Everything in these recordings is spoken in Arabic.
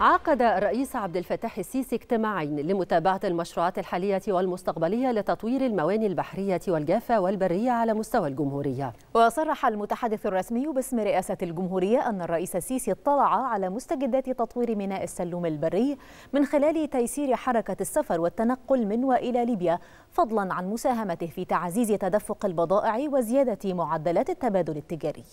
عقد الرئيس عبد الفتاح السيسي اجتماعين لمتابعة المشروعات الحالية والمستقبلية لتطوير المواني البحرية والجافة والبرية على مستوى الجمهورية. وصرح المتحدث الرسمي باسم رئاسة الجمهورية أن الرئيس السيسي اطلع على مستجدات تطوير ميناء السلوم البري من خلال تيسير حركة السفر والتنقل من وإلى ليبيا فضلا عن مساهمته في تعزيز تدفق البضائع وزيادة معدلات التبادل التجاري.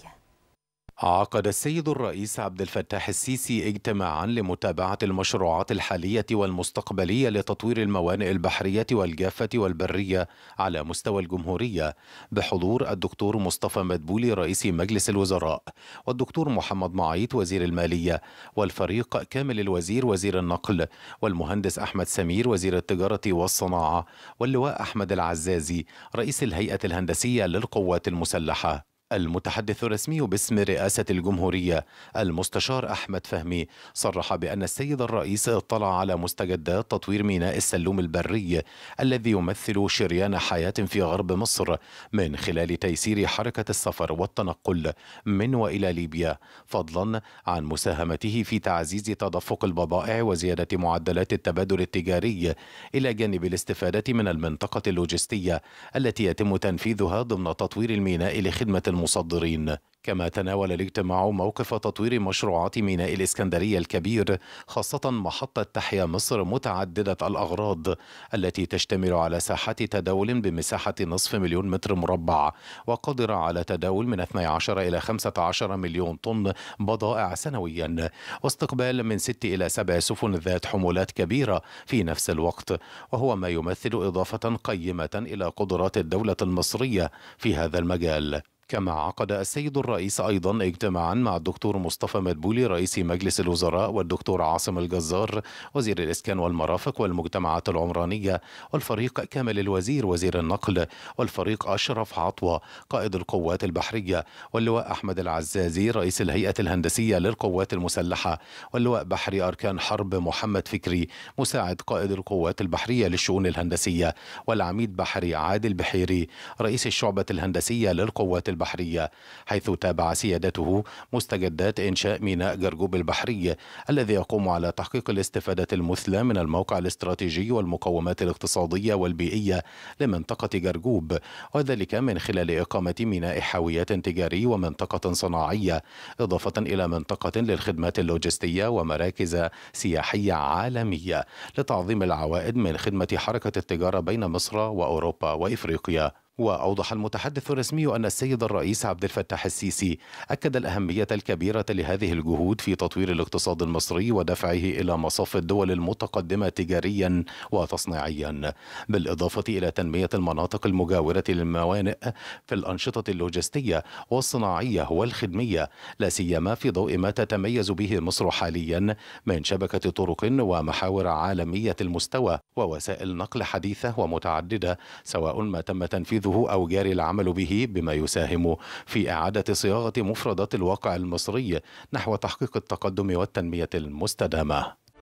عقد السيد الرئيس عبد الفتاح السيسي اجتماعا لمتابعة المشروعات الحالية والمستقبلية لتطوير الموانئ البحرية والجافة والبرية على مستوى الجمهورية بحضور الدكتور مصطفى مدبولي رئيس مجلس الوزراء والدكتور محمد معيط وزير المالية والفريق كامل الوزير وزير النقل والمهندس أحمد سمير وزير التجارة والصناعة واللواء أحمد العزازي رئيس الهيئة الهندسية للقوات المسلحة المتحدث الرسمي باسم رئاسة الجمهورية المستشار أحمد فهمي صرح بأن السيد الرئيس اطلع على مستجدات تطوير ميناء السلوم البري الذي يمثل شريان حياة في غرب مصر من خلال تيسير حركة السفر والتنقل من وإلى ليبيا فضلا عن مساهمته في تعزيز تدفق البضائع وزيادة معدلات التبادل التجاري إلى جانب الاستفادة من المنطقة اللوجستية التي يتم تنفيذها ضمن تطوير الميناء لخدمة المصدرين كما تناول الاجتماع موقف تطوير مشروعات ميناء الإسكندرية الكبير خاصة محطة تحيا مصر متعددة الأغراض التي تشتمل على ساحة تداول بمساحة نصف مليون متر مربع وقدرة على تداول من 12 إلى 15 مليون طن بضائع سنويا واستقبال من 6 إلى 7 سفن ذات حمولات كبيرة في نفس الوقت وهو ما يمثل إضافة قيمة إلى قدرات الدولة المصرية في هذا المجال كما عقد السيد الرئيس أيضا اجتماعا مع الدكتور مصطفى مدبولي رئيس مجلس الوزراء والدكتور عاصم الجزار وزير الإسكان والمرافق والمجتمعات العمرانية والفريق كامل الوزير وزير النقل والفريق أشرف عطوة قائد القوات البحرية واللواء أحمد العزازي رئيس الهيئة الهندسية للقوات المسلحة واللواء بحري أركان حرب محمد فكري مساعد قائد القوات البحرية للشؤون الهندسية والعميد بحري عادل بحيري رئيس الشعبة الهندسية للقوات البحرية البحرية حيث تابع سيادته مستجدات إنشاء ميناء جرجوب البحري الذي يقوم على تحقيق الاستفادة المثلى من الموقع الاستراتيجي والمقومات الاقتصادية والبيئية لمنطقة جرجوب وذلك من خلال إقامة ميناء حاويات تجاري ومنطقة صناعية إضافة إلى منطقة للخدمات اللوجستية ومراكز سياحية عالمية لتعظيم العوائد من خدمة حركة التجارة بين مصر وأوروبا وإفريقيا وأوضح المتحدث الرسمي أن السيد الرئيس عبد الفتاح السيسي أكد الأهمية الكبيرة لهذه الجهود في تطوير الاقتصاد المصري ودفعه إلى مصاف الدول المتقدمة تجاريا وتصنيعيا بالإضافة إلى تنمية المناطق المجاورة للموانئ في الأنشطة اللوجستية والصناعية والخدمية لا سيما في ضوء ما تتميز به مصر حاليا من شبكة طرق ومحاور عالمية المستوى ووسائل نقل حديثة ومتعددة سواء ما تم تنفيذه صناعته أو جاري العمل به بما يساهم في إعادة صياغة مفردات الواقع المصري نحو تحقيق التقدم والتنمية المستدامة